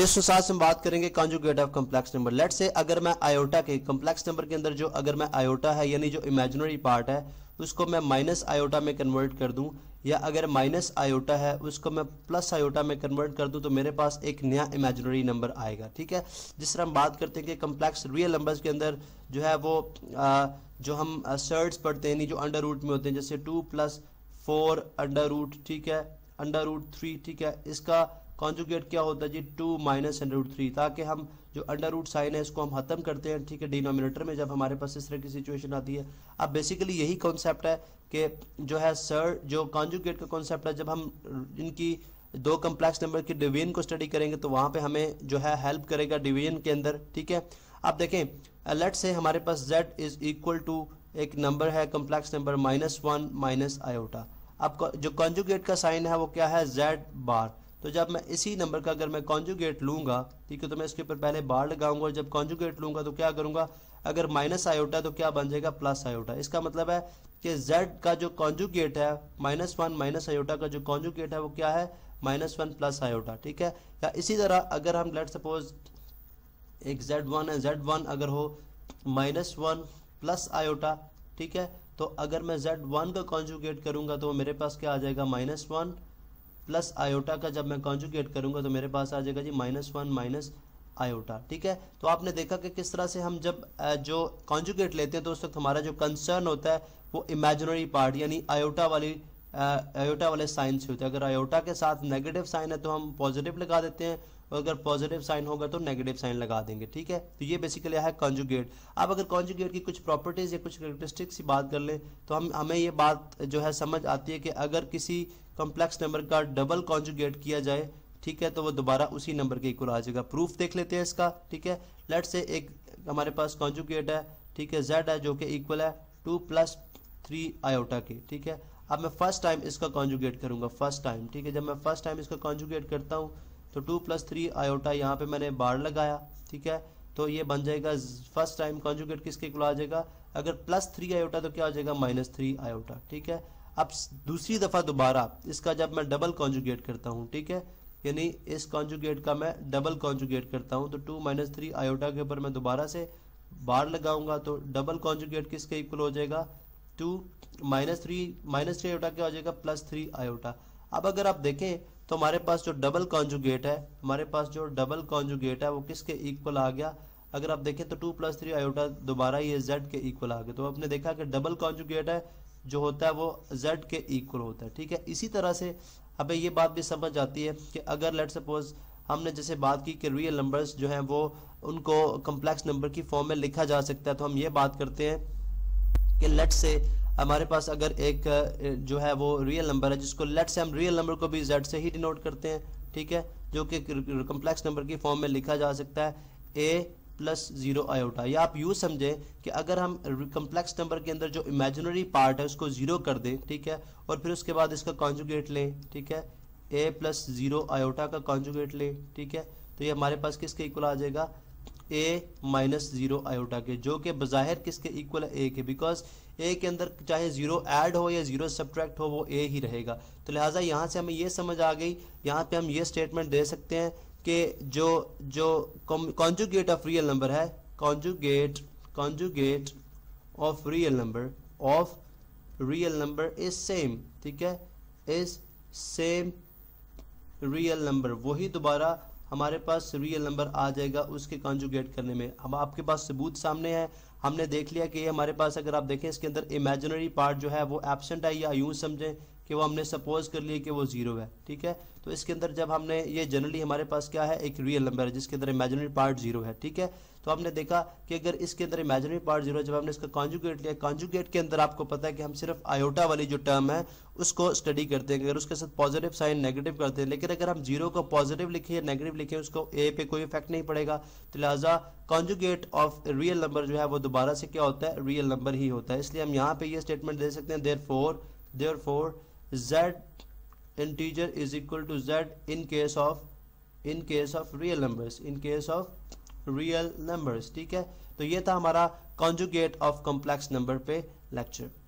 इस साथ हम बात करेंगे conjugate of complex number let say अगर मैं आयोटा के कम्प्लेक्स नंबर के अंदर जो अगर मैं आयोटा है यानी जो इमेजनरी पार्ट है उसको मैं माइनस आयोटा में कन्वर्ट कर दूं या अगर माइनस आयोटा है उसको मैं प्लस आयोटा में कन्वर्ट कर दूं तो मेरे पास एक नया इमेजिनरी नंबर आएगा ठीक है जिस तरह हम बात करते हैं कि कम्प्लेक्स रियल नंबर्स के अंदर जो है वो आ, जो हम सर्ड्स पढ़ते हैं जो अंडर रूट में होते हैं जैसे two plus four under root ठीक है अंडर रूट थ्री ठीक है इसका कॉन्जुगेट क्या होता है Z two minus under root three ताकि हम जो अंडर रूट साइन है इसको हम ख़त्म करते हैं ठीक है डिनोमिनेटर में जब हमारे पास इस तरह की सिचुएशन आती है अब बेसिकली यही कॉन्सेप्ट है कि जो है सर जो कॉन्जुगेट का कॉन्सेप्ट है जब हम इनकी दो कम्प्लेक्स नंबर की डिवीजन को स्टडी करेंगे तो वहाँ पर हमें जो है हेल्प करेगा डिवीजन के अंदर ठीक है अब देखें लेट uh, से हमारे पास जेड इज इक्वल टू एक नंबर है complex number minus one minus iota अब जो कॉन्जुगेट का साइन है वो क्या है जेड बार तो जब मैं इसी नंबर का अगर मैं कॉन्जुगेट लूंगा ठीक है तो मैं इसके ऊपर पहले बार लगाऊंगा और जब कॉन्जुगेट लूंगा तो क्या करूंगा अगर माइनस आयोटा तो क्या बन जाएगा प्लस आयोटा इसका मतलब है कि z का जो कॉन्जुगेट है माइनस वन माइनस आयोटा का जो कॉन्जुगेट है वो क्या है माइनस वन प्लस आयोटा ठीक है या इसी तरह अगर हम लेट सपोज एक जेड वन है जेड वन अगर हो माइनस वन प्लस आयोटा ठीक है तो अगर मैं जेड वन का कॉन्जुगेट करूंगा तो मेरे पास क्या आ जाएगा माइनस वन प्लस आयोटा का जब मैं कॉन्जुकेट करूंगा तो मेरे पास आ जाएगा Z minus one minus iota ठीक है तो आपने देखा कि किस तरह से हम जब जो कॉन्जुकेट लेते हैं तो उस वक्त हमारा जो कंसर्न होता है वो इमेजनरी पार्ट यानी आयोटा वाली अयोटा वाले साइन से होते हैं अगर अयोटा के साथ नेगेटिव साइन है तो हम पॉजिटिव लगा देते हैं और अगर पॉजिटिव साइन होगा तो नेगेटिव साइन लगा देंगे ठीक है तो ये बेसिकली है कॉन्जुगेट अब अगर कॉन्जुगेट की कुछ प्रॉपर्टीज़ या कुछ करेक्टरिस्टिक्स की बात कर लें तो हम हमें ये बात जो है समझ आती है कि अगर किसी कॉम्प्लेक्स नंबर का डबल कॉन्जुगेट किया जाए ठीक है तो वो दोबारा उसी नंबर के इक्वल आ जाएगा प्रूफ देख लेते हैं इसका ठीक है लेट से एक हमारे पास कॉन्जुगेट है ठीक है जेड है जो कि इक्वल है टू प्लस थ्री आयोटा के ठीक है अब मैं फर्स्ट टाइम इसका कॉन्जुगेट करूंगा फर्स्ट टाइम ठीक है जब मैं फर्स्ट टाइम इसका कॉन्जुगेट करता हूँ तो टू प्लस थ्री आयोटा यहाँ पे मैंने बार लगाया ठीक है तो ये बन जाएगा फर्स्ट टाइम कॉन्जुगेट किसके को आ जाएगा अगर प्लस थ्री आयोटा तो क्या हो जाएगा माइनस थ्री आयोटा ठीक है अब दूसरी दफ़ा दोबारा इसका जब मैं डबल कॉन्जुगेट करता हूँ ठीक है यानी इस कॉन्जुगेट का मैं डबल कॉन्जुगेट करता हूँ तो टू माइनस थ्री आयोटा के ऊपर मैं दोबारा से बार लगाऊंगा तो डबल कॉन्जुगेट किसके इक्वल हो जाएगा two minus three minus three iota क्या हो जाएगा प्लस थ्री आयोटा अब अगर आप देखें तो हमारे पास जो डबल कॉन्जुगेट है हमारे पास जो डबल कॉन्जुगेट है वो किसके इक्वल आ गया अगर आप देखें तो टू प्लस थ्री आयोटा दोबारा ये जेड के इक्वल आ गया तो आपने देखा कि डबल कॉन्जुगेट है जो होता है वो जेड के इक्वल होता है ठीक है इसी तरह से हमें ये बात भी समझ आती है कि अगर लेट सपोज हमने जैसे बात की कि रियल नंबर्स जो हैं वो उनको कम्प्लेक्स नंबर की फॉर्म में लिखा जा सकता है तो हम ये बात करते हैं कि लेट से हमारे पास अगर एक जो है वो रियल नंबर है जिसको लेट से हम रियल नंबर को भी जेड से ही डिनोट करते हैं ठीक है जो कि कम्प्लेक्स नंबर की फॉर्म में लिखा जा सकता है ए प्लस जीरो आयोटा या आप यू समझे कि अगर हम कम्प्लेक्स नंबर के अंदर जो इमेजिनरी पार्ट है उसको ज़ीरो कर दें ठीक है और फिर उसके बाद इसका कॉन्जुगेट लें ठीक है ए प्लस जीरो आयोटा का कॉन्जुगेट लें ठीक है तो ये हमारे पास किसके इक्वल आ जाएगा ए माइनस जीरो आयोटा के जो कि बज़ाहिर किसके इक्वल है ए के बिकॉज ए के अंदर चाहे जीरो ऐड हो या जीरो सब्ट्रैक्ट हो वो ए ही रहेगा तो लिहाजा यहाँ से हमें ये समझ आ गई यहाँ पे हम ये स्टेटमेंट दे सकते हैं कि जो जो कॉन्जुगेट ऑफ रियल नंबर है conjugate conjugate of real number of real number is same ठीक है इज सेम रियल नंबर वही दोबारा हमारे पास रियल नंबर आ जाएगा उसके कॉन्जुगेट करने में अब आपके पास सबूत सामने है हमने देख लिया कि हमारे पास अगर आप देखें इसके अंदर इमेजनरी पार्ट जो है वो एबसेंट है या यूं समझें कि वो हमने सपोज कर लिए कि वो जीरो है ठीक है तो इसके अंदर जब हमने ये जनरली हमारे पास क्या है एक रियल नंबर है जिसके अंदर इमेजनरी पार्ट जीरो है ठीक है तो हमने देखा कि अगर इसके अंदर इमेजनरी पार्ट जीरो जब हमने इसका कॉन्जुगेट लिया कॉन्जुगेट के अंदर आपको पता है कि हम सिर्फ आयोटा वाली जो टर्म है उसको स्टडी करते हैं अगर उसके साथ पॉजिटिव साइन नेगेटिव करते हैं लेकिन अगर हम जीरो को पॉजिटिव लिखें या नेगेटिव लिखें उसको ए पे कोई इफेक्ट नहीं पड़ेगा तो लिहाजा कॉन्जुगेट ऑफ रियल नंबर जो है वो दोबारा से क्या होता है रियल नंबर ही होता है इसलिए हम यहाँ पे ये स्टेटमेंट दे सकते हैं therefore therefore z integer is equal to z in case of in case of real numbers in case of real numbers ठीक है तो ये था हमारा conjugate of complex number पे lecture